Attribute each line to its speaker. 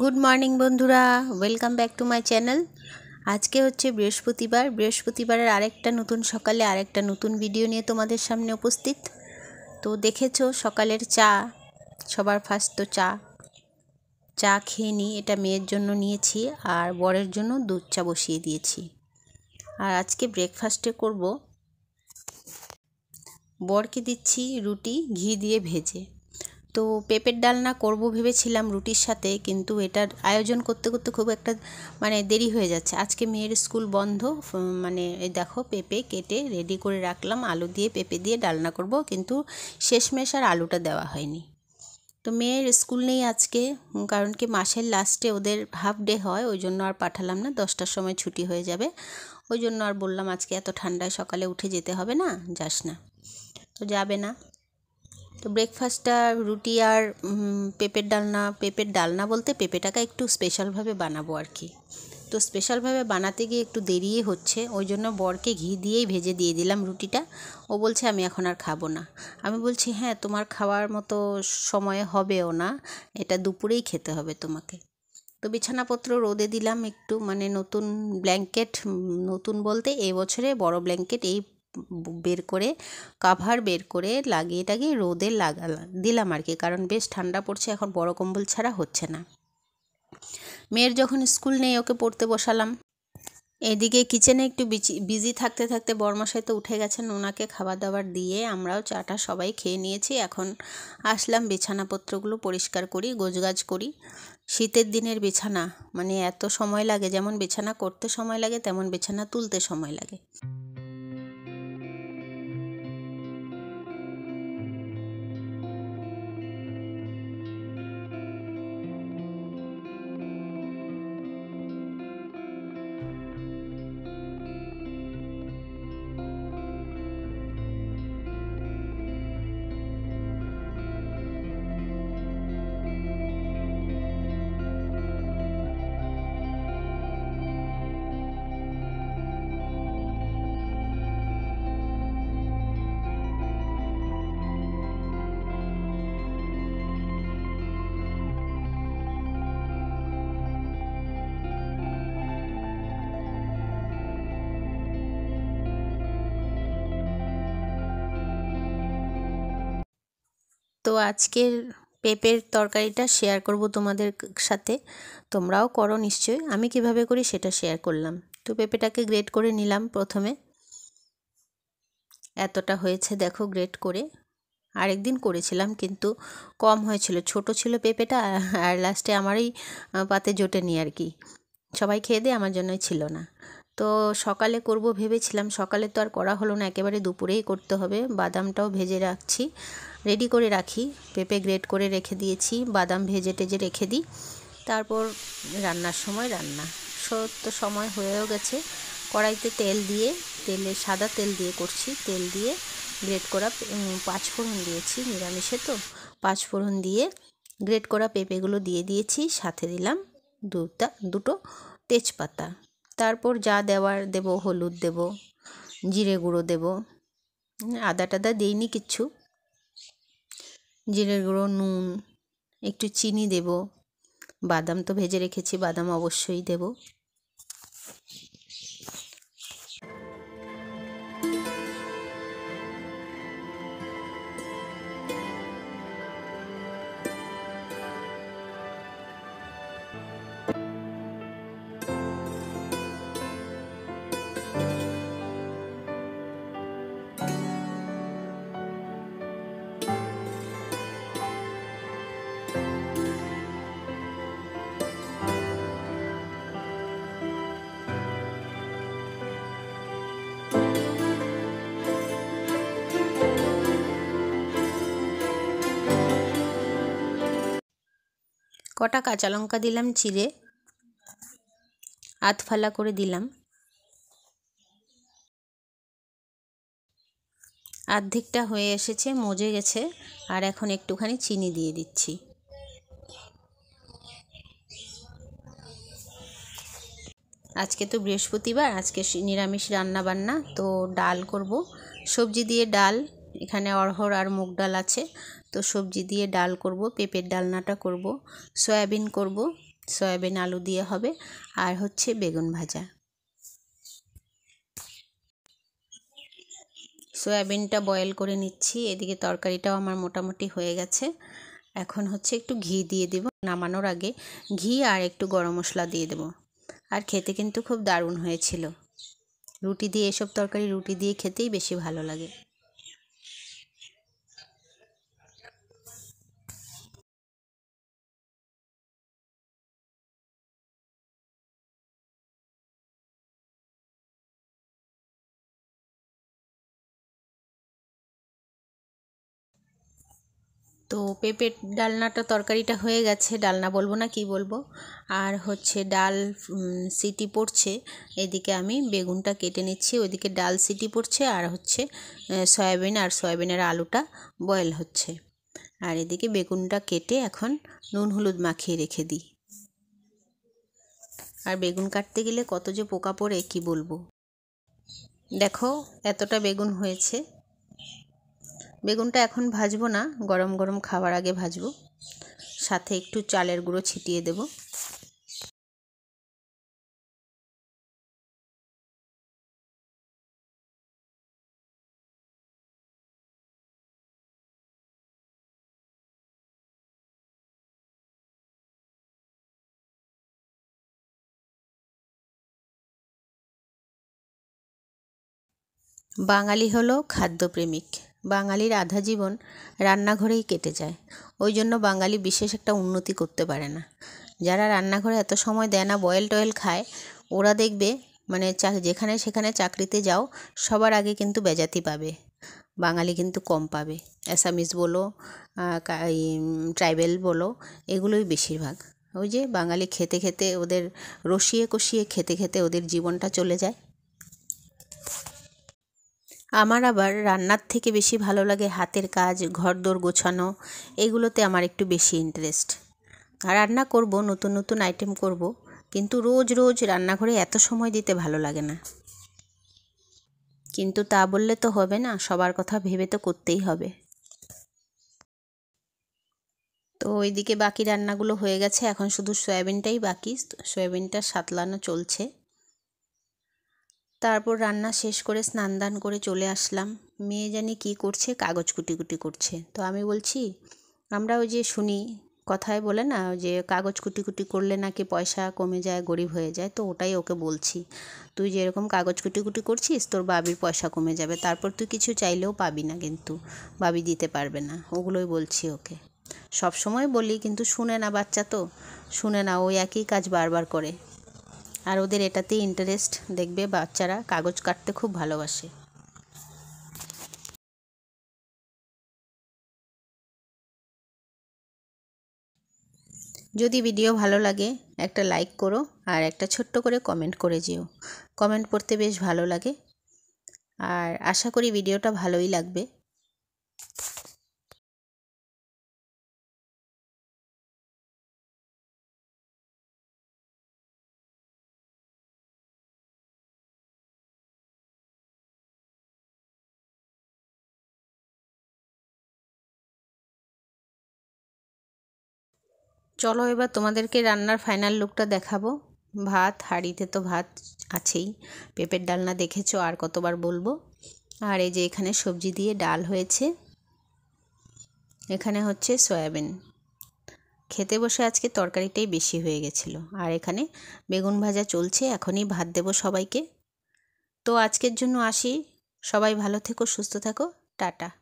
Speaker 1: good morning বন্ধুরা welcome back to my channel আজকে হচ্ছে বৃহস্পতিবার বৃহস্পতিবারের আরেকটা নতুন সকালে আরেকটা নতুন ভিডিও নিয়ে তোমাদের সামনে উপস্থিত তো দেখেছো সকালের চা সবার ফার্স্ট তো চা চা খেয়ে নিই এটা মেয়ের জন্য নিয়েছি আর বরের জন্য দুধ চা বসিয়ে দিয়েছি আর আজকে ব্রেকফাস্টে করব বরকে দিচ্ছি রুটি ঘি দিয়ে ভেজে তো পেঁপের ডালনা করব ভেবেছিলাম রুটির সাথে কিন্তু এটার আয়োজন করতে করতে খুব একটা মানে দেরি হয়ে যাচ্ছে আজকে মেয়ের স্কুল বন্ধ মানে দেখো পেঁপে কেটে রেডি করে রাখলাম আলু দিয়ে পেঁপে দিয়ে ডালনা করব কিন্তু শেষমেশ আর আলুটা দেওয়া হয়নি তো মেয়ের স্কুল নেই আজকে কারণ কি মাসের লাস্টে ওদের হাফ ডে হয় ওই জন্য আর পাঠালাম না দশটার সময় ছুটি হয়ে যাবে ওই জন্য আর বললাম আজকে এত ঠান্ডায় সকালে উঠে যেতে হবে না যাস না তো যাবে না তো ব্রেকফাস্টটা রুটি আর পেঁপের ডালনা পেঁপের ডালনা বলতে পেঁপেটাকে একটু স্পেশালভাবে বানাবো আর কি তো স্পেশালভাবে বানাতে গিয়ে একটু দেরিয়ে হচ্ছে ওই জন্য বরকে ঘি দিয়েই ভেজে দিয়ে দিলাম রুটিটা ও বলছে আমি এখন আর খাবো না আমি বলছি হ্যাঁ তোমার খাওয়ার মতো সময় হবেও না এটা দুপুরেই খেতে হবে তোমাকে তো বিছানাপত্র রোদে দিলাম একটু মানে নতুন ব্ল্যাঙ্কেট নতুন বলতে এবছরে বড় ব্ল্যাঙ্কেট এই বের করে কাভার বের করে লাগিয়ে টাগিয়ে রোদে লাগালাম দিলাম আর কি কারণ বেশ ঠান্ডা পড়ছে এখন বড় কম্বল ছাড়া হচ্ছে না মেয়ের যখন স্কুল নেই ওকে পড়তে বসালাম এদিকে কিচেনে একটু বিজি থাকতে থাকতে বর্মশাই তো উঠে গেছেন ওনাকে খাবার দাবার দিয়ে আমরাও চাটা সবাই খেয়ে নিয়েছি এখন আসলাম বিছানাপত্রগুলো পরিষ্কার করি গোজগাজ করি শীতের দিনের বিছানা মানে এত সময় লাগে যেমন বিছানা করতে সময় লাগে তেমন বিছানা তুলতে সময় লাগে তো আজকের পেঁপের তরকারিটা শেয়ার করব তোমাদের সাথে তোমরাও করো নিশ্চয়ই আমি কিভাবে করি সেটা শেয়ার করলাম তো পেঁপেটাকে গ্রেট করে নিলাম প্রথমে এতটা হয়েছে দেখো গ্রেট করে আরেক দিন করেছিলাম কিন্তু কম হয়েছিল ছোট ছিল পেঁপেটা আর লাস্টে আমারই পাতে জোটেনি আর কি সবাই খেয়ে দিয়ে আমার জন্যই ছিল না তো সকালে করব ভেবেছিলাম সকালে তো আর করা হলো না একেবারে দুপুরেই করতে হবে বাদামটাও ভেজে রাখছি রেডি করে রাখি পেঁপে গ্রেট করে রেখে দিয়েছি বাদাম ভেজে টেজে রেখে দিই তারপর রান্নার সময় রান্না তো সময় হয়েও গেছে কড়াইতে তেল দিয়ে তেলে সাদা তেল দিয়ে করছি তেল দিয়ে গ্রেট করা পাঁচ ফোড়ন দিয়েছি নিরামিষে তো পাঁচ ফোড়ন দিয়ে গ্রেট করা পেঁপেগুলো দিয়ে দিয়েছি সাথে দিলাম দুটা দুটো তেজপাতা তারপর যা দেওয়ার দেব হলুদ দেব জিরে গুঁড়ো দেব আদা টাদা দিইনি কিচ্ছু জিরে গুঁড়ো নুন একটু চিনি দেব বাদাম তো ভেজে রেখেছি বাদাম অবশ্যই দেব কটা কাঁচা লঙ্কা দিলাম চিড়ে আধফালা করে দিলাম আর্ধেকটা হয়ে এসেছে মজে গেছে আর এখন একটুখানি চিনি দিয়ে দিচ্ছি আজকে তো বৃহস্পতিবার আজকে নিরামিষ রান্না বান্না তো ডাল করব সবজি দিয়ে ডাল এখানে অরহর আর মুগ ডাল আছে তো সবজি দিয়ে ডাল করব পেঁপের ডালনাটা করব সয়াবিন করব সয়াবিন আলু দিয়ে হবে আর হচ্ছে বেগুন ভাজা সয়াবিনটা বয়েল করে নিচ্ছি এদিকে তরকারিটাও আমার মোটামুটি হয়ে গেছে এখন হচ্ছে একটু ঘি দিয়ে দেব নামানোর আগে ঘি আর একটু গরম মশলা দিয়ে দেব আর খেতে কিন্তু খুব দারুণ হয়েছিল রুটি দিয়ে এসব তরকারি রুটি দিয়ে খেতেই বেশি ভালো লাগে তো পেঁপের ডালনাটা তরকারিটা হয়ে গেছে ডালনা বলবো না কি বলবো আর হচ্ছে ডাল সিটি পড়ছে এদিকে আমি বেগুনটা কেটে নিচ্ছি ওইদিকে ডাল সিটি পড়ছে আর হচ্ছে সয়াবিন আর সয়াবিনের আলুটা বয়েল হচ্ছে আর এদিকে বেগুনটা কেটে এখন নুন হলুদ মাখিয়ে রেখে দিই আর বেগুন কাটতে গেলে কত যে পোকা পড়ে কি বলবো দেখো এতটা বেগুন হয়েছে বেগুনটা এখন ভাজবো না গরম গরম খাওয়ার আগে ভাজবো সাথে একটু চালের গুঁড়ো ছিটিয়ে দেব বাঙালি হলো খাদ্যপ্রেমিক বাঙালির আধা জীবন রান্নাঘরেই কেটে যায় ওই জন্য বাঙালি বিশেষ একটা উন্নতি করতে পারে না যারা রান্নাঘরে এত সময় দেয় না বয়েল টয়েল খায় ওরা দেখবে মানে চা যেখানে সেখানে চাকরিতে যাও সবার আগে কিন্তু বেজাতি পাবে বাঙালি কিন্তু কম পাবে অ্যাসামিস বলো ট্রাইবেল বলো এগুলোই বেশিরভাগ ওই যে বাঙালি খেতে খেতে ওদের রসিয়ে কষিয়ে খেতে খেতে ওদের জীবনটা চলে যায় আমার আবার রান্নার থেকে বেশি ভালো লাগে হাতের কাজ ঘরদোর গোছানো এগুলোতে আমার একটু বেশি ইন্টারেস্ট রান্না করব নতুন নতুন আইটেম করব কিন্তু রোজ রোজ রান্নাঘরে এত সময় দিতে ভালো লাগে না কিন্তু তা বললে তো হবে না সবার কথা ভেবে তো করতেই হবে তো ওইদিকে বাকি রান্নাগুলো হয়ে গেছে এখন শুধু সয়াবিনটাই বাকি সয়াবিনটা সাতলানো চলছে তারপর রান্না শেষ করে স্নান দান করে চলে আসলাম মেয়ে জানি কি করছে কাগজ কুটি কুটি করছে তো আমি বলছি আমরা ওই যে শুনি কথায় বলে না যে কাগজ কুটি কুটি করলে নাকি পয়সা কমে যায় গরিব হয়ে যায় তো ওটাই ওকে বলছি তুই যেরকম কাগজ কুটি কুটি করছিস তোর বাবির পয়সা কমে যাবে তারপর তুই কিছু চাইলেও পাবি না কিন্তু বাবি দিতে পারবে না ওগুলোই বলছি ওকে সব সময় বলি কিন্তু শুনে না বাচ্চা তো শুনে না ওই একই কাজ বারবার করে আর ওদের এটাতে ইন্টারেস্ট দেখবে বাচ্চারা কাগজ কাটতে খুব ভালোবাসে যদি ভিডিও ভালো লাগে একটা লাইক করো আর একটা ছোট্ট করে কমেন্ট করে যেও কমেন্ট পড়তে বেশ ভালো লাগে আর আশা করি ভিডিওটা ভালোই লাগবে চলো এবার তোমাদেরকে রান্নার ফাইনাল লুকটা দেখাবো ভাত হাঁড়িতে তো ভাত আছেই পেঁপের ডালনা দেখেছো আর কতবার বলবো আর এই যে এখানে সবজি দিয়ে ডাল হয়েছে এখানে হচ্ছে সয়াবিন খেতে বসে আজকে তরকারিটাই বেশি হয়ে গেছিল আর এখানে বেগুন ভাজা চলছে এখনই ভাত দেব সবাইকে তো আজকের জন্য আসি সবাই ভালো থেকো সুস্থ থাকো টাটা